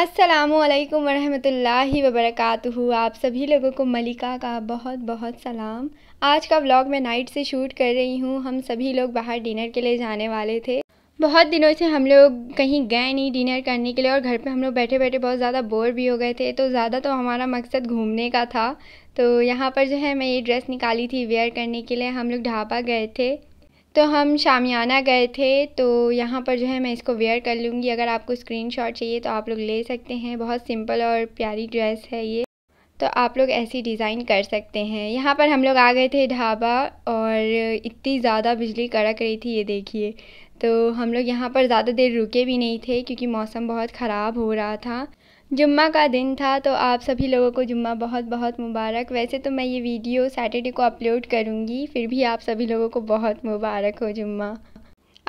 असलकम वालेकुम वबरक आप सभी लोगों को मलिका का बहुत बहुत सलाम आज का व्लॉग मैं नाइट से शूट कर रही हूँ हम सभी लोग बाहर डिनर के लिए जाने वाले थे बहुत दिनों से हम लोग कहीं गए नहीं डिनर करने के लिए और घर पे हम लोग बैठे बैठे बहुत ज़्यादा बोर भी हो गए थे तो ज़्यादा तो हमारा मकसद घूमने का था तो यहाँ पर जो है मैं ये ड्रेस निकाली थी वेयर करने के लिए हम लोग ढाबा गए थे तो हम शामियाना गए थे तो यहाँ पर जो है मैं इसको वेयर कर लूँगी अगर आपको स्क्रीनशॉट चाहिए तो आप लोग ले सकते हैं बहुत सिंपल और प्यारी ड्रेस है ये तो आप लोग ऐसी डिज़ाइन कर सकते हैं यहाँ पर हम लोग आ गए थे ढाबा और इतनी ज़्यादा बिजली कड़क रही थी ये देखिए तो हम लोग यहाँ पर ज़्यादा देर रुके भी नहीं थे क्योंकि मौसम बहुत ख़राब हो रहा था जुम्मा का दिन था तो आप सभी लोगों को जुम्मा बहुत बहुत मुबारक वैसे तो मैं ये वीडियो सैटरडे को अपलोड करूँगी फिर भी आप सभी लोगों को बहुत मुबारक हो जुम्मा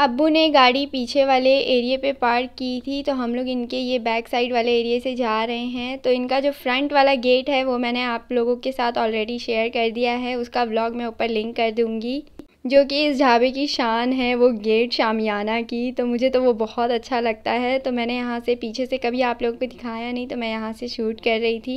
अब्बू ने गाड़ी पीछे वाले एरिए पे पार्क की थी तो हम लोग इनके ये बैक साइड वाले एरिए से जा रहे हैं तो इनका जो फ्रंट वाला गेट है वो मैंने आप लोगों के साथ ऑलरेडी शेयर कर दिया है उसका ब्लॉग मैं ऊपर लिंक कर दूँगी जो कि इस ढाबे की शान है वो गेट शामियाना की तो मुझे तो वो बहुत अच्छा लगता है तो मैंने यहाँ से पीछे से कभी आप लोगों को दिखाया नहीं तो मैं यहाँ से शूट कर रही थी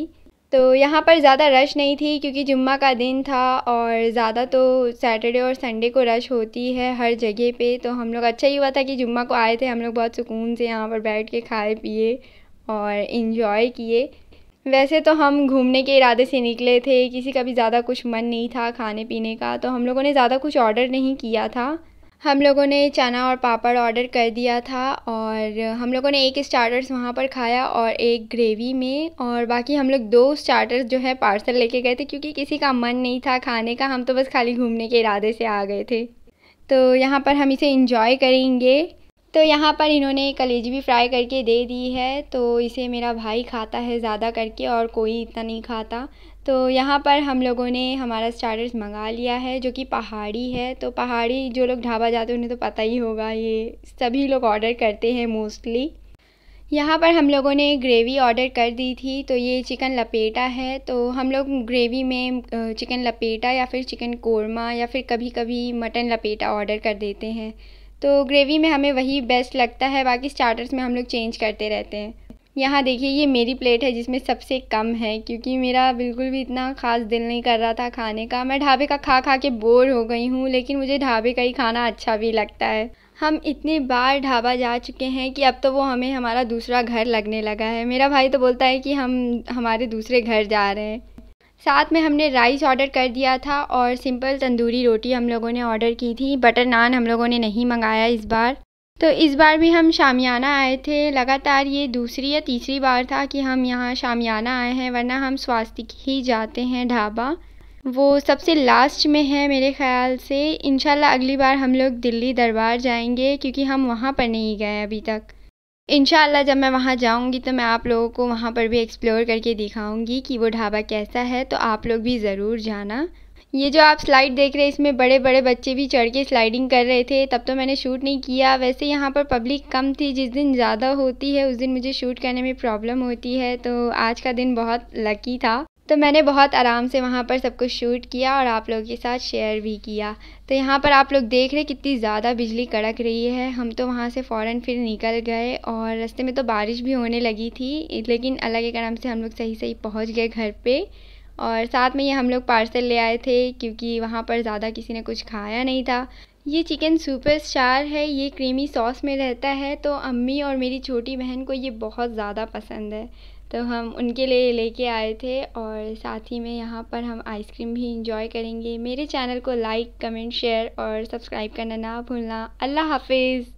तो यहाँ पर ज़्यादा रश नहीं थी क्योंकि जुम्मा का दिन था और ज़्यादा तो सैटरडे और संडे को रश होती है हर जगह पे तो हम लोग अच्छा ही हुआ था कि जुम्मा को आए थे हम लोग बहुत सुकून से यहाँ पर बैठ के खाए पिए और इन्जॉय किए वैसे तो हम घूमने के इरादे से निकले थे किसी का भी ज़्यादा कुछ मन नहीं था खाने पीने का तो हम लोगों ने ज़्यादा कुछ ऑर्डर नहीं किया था हम लोगों ने चना और पापड़ ऑर्डर कर दिया था और हम लोगों ने एक स्टार्टर्स वहाँ पर खाया और एक ग्रेवी में और बाकी हम लोग दो स्टार्टर्स जो है पार्सल लेके गए थे क्योंकि किसी का मन नहीं था खाने का हम तो बस खाली घूमने के इरादे से आ गए थे तो यहाँ पर हम इसे इंजॉय करेंगे तो यहाँ पर इन्होंने कलेजी भी फ्राई करके दे दी है तो इसे मेरा भाई खाता है ज़्यादा करके और कोई इतना नहीं खाता तो यहाँ पर हम लोगों ने हमारा स्टार्टर्स मंगा लिया है जो कि पहाड़ी है तो पहाड़ी जो लोग ढाबा जाते हैं उन्हें तो पता ही होगा ये सभी लोग ऑर्डर करते हैं मोस्टली यहाँ पर हम लोगों ने ग्रेवी ऑर्डर कर दी थी तो ये चिकन लपेटा है तो हम लोग ग्रेवी में चिकन लपेटा या फिर चिकन कोरमा या फिर कभी कभी मटन लपेटा ऑर्डर कर देते हैं तो ग्रेवी में हमें वही बेस्ट लगता है बाकी स्टार्टर्स में हम लोग चेंज करते रहते हैं यहाँ देखिए ये मेरी प्लेट है जिसमें सबसे कम है क्योंकि मेरा बिल्कुल भी इतना ख़ास दिल नहीं कर रहा था खाने का मैं ढाबे का खा खा के बोर हो गई हूँ लेकिन मुझे ढाबे का ही खाना अच्छा भी लगता है हम इतने बार ढाबा जा चुके हैं कि अब तो वो हमें हमारा दूसरा घर लगने लगा है मेरा भाई तो बोलता है कि हम हमारे दूसरे घर जा रहे हैं साथ में हमने राइस ऑर्डर कर दिया था और सिंपल तंदूरी रोटी हम लोगों ने ऑर्डर की थी बटर नान हम लोगों ने नहीं मंगाया इस बार तो इस बार भी हम शामियाना आए थे लगातार ये दूसरी या तीसरी बार था कि हम यहाँ शामियाना आए हैं वरना हम स्वास्तिक ही जाते हैं ढाबा वो सबसे लास्ट में है मेरे ख़्याल से इनशाला अगली बार हम लोग दिल्ली दरबार जाएंगे क्योंकि हम वहाँ पर नहीं गए अभी तक इनशाला जब मैं वहाँ जाऊँगी तो मैं आप लोगों को वहाँ पर भी एक्सप्लोर करके दिखाऊँगी कि वो ढाबा कैसा है तो आप लोग भी ज़रूर जाना ये जो आप स्लाइड देख रहे हैं इसमें बड़े बड़े बच्चे भी चढ़ के स्लाइडिंग कर रहे थे तब तो मैंने शूट नहीं किया वैसे यहाँ पर पब्लिक कम थी जिस दिन ज़्यादा होती है उस दिन मुझे शूट करने में प्रॉब्लम होती है तो आज का दिन बहुत लकी था तो मैंने बहुत आराम से वहाँ पर सब कुछ शूट किया और आप लोगों के साथ शेयर भी किया तो यहाँ पर आप लोग देख रहे कितनी ज़्यादा बिजली कड़क रही है हम तो वहाँ से फ़ौरन फिर निकल गए और रास्ते में तो बारिश भी होने लगी थी लेकिन अलग एक आराम से हम लोग सही सही पहुँच गए घर पर और साथ में ये हम लोग पार्सल ले आए थे क्योंकि वहाँ पर ज़्यादा किसी ने कुछ खाया नहीं था ये चिकन सुपर स्टार है ये क्रीमी सॉस में रहता है तो अम्मी और मेरी छोटी बहन को ये बहुत ज़्यादा पसंद है तो हम उनके लिए लेके आए थे और साथ ही में यहाँ पर हम आइसक्रीम भी इंजॉय करेंगे मेरे चैनल को लाइक कमेंट शेयर और सब्सक्राइब करना ना भूलना अल्लाह हाफिज़